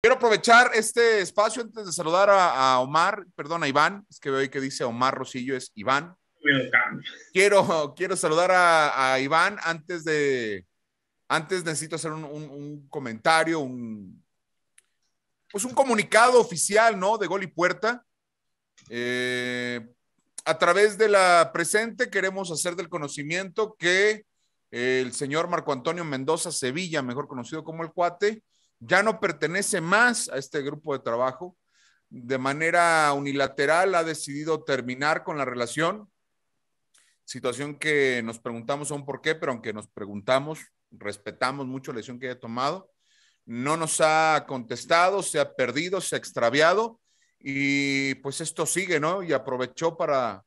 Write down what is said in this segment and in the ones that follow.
Quiero aprovechar este espacio antes de saludar a, Omar, perdón, a Iván, es que veo ahí que dice Omar Rosillo, es Iván. Quiero, quiero saludar a, Iván antes de, antes necesito hacer un, comentario, un, pues un comunicado oficial, ¿no? De Gol y Puerta. Eh, a través de la presente queremos hacer del conocimiento que el señor Marco Antonio Mendoza Sevilla, mejor conocido como el Cuate, ya no pertenece más a este grupo de trabajo. De manera unilateral ha decidido terminar con la relación, situación que nos preguntamos aún por qué, pero aunque nos preguntamos, respetamos mucho la decisión que haya tomado. No nos ha contestado, se ha perdido, se ha extraviado y pues esto sigue, ¿no? Y aprovechó para,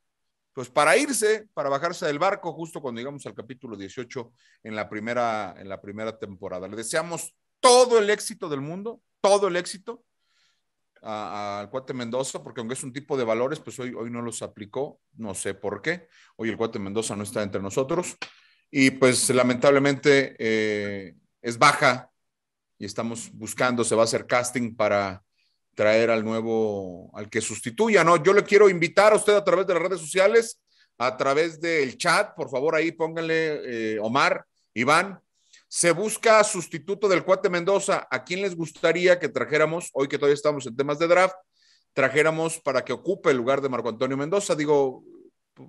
pues para irse, para bajarse del barco justo cuando llegamos al capítulo 18 en la primera, en la primera temporada. Le deseamos todo el éxito del mundo, todo el éxito al cuate Mendoza, porque aunque es un tipo de valores, pues hoy, hoy no los aplicó, no sé por qué. Hoy el cuate Mendoza no está entre nosotros y pues lamentablemente eh, es baja y estamos buscando, se va a hacer casting para traer al nuevo, al que sustituya, ¿no? Yo le quiero invitar a usted a través de las redes sociales, a través del chat, por favor ahí pónganle eh, Omar, Iván, se busca sustituto del cuate Mendoza. ¿A quién les gustaría que trajéramos, hoy que todavía estamos en temas de draft, trajéramos para que ocupe el lugar de Marco Antonio Mendoza? Digo,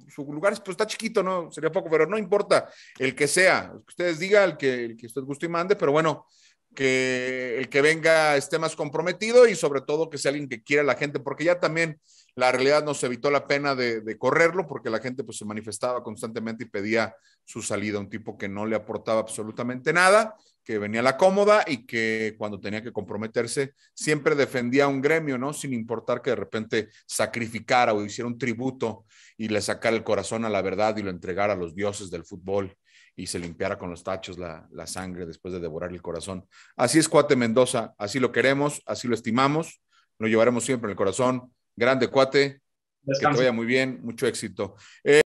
su lugar pues, está chiquito, ¿no? Sería poco, pero no importa el que sea. ustedes digan, el que, el que usted guste y mande, pero bueno, que el que venga esté más comprometido y sobre todo que sea alguien que quiera a la gente, porque ya también la realidad nos evitó la pena de, correrlo, porque la gente pues se manifestaba constantemente y pedía su salida, un tipo que no le aportaba absolutamente nada, que venía a la cómoda y que cuando tenía que comprometerse siempre defendía un gremio, ¿no? Sin importar que de repente sacrificara o hiciera un tributo y le sacara el corazón a la verdad y lo entregara a los dioses del fútbol y se limpiara con los tachos la, sangre después de devorar el corazón. Así es Cuate Mendoza, así lo queremos, así lo estimamos, lo llevaremos siempre en el corazón. Grande Cuate, que te vaya muy bien, mucho éxito. Eh,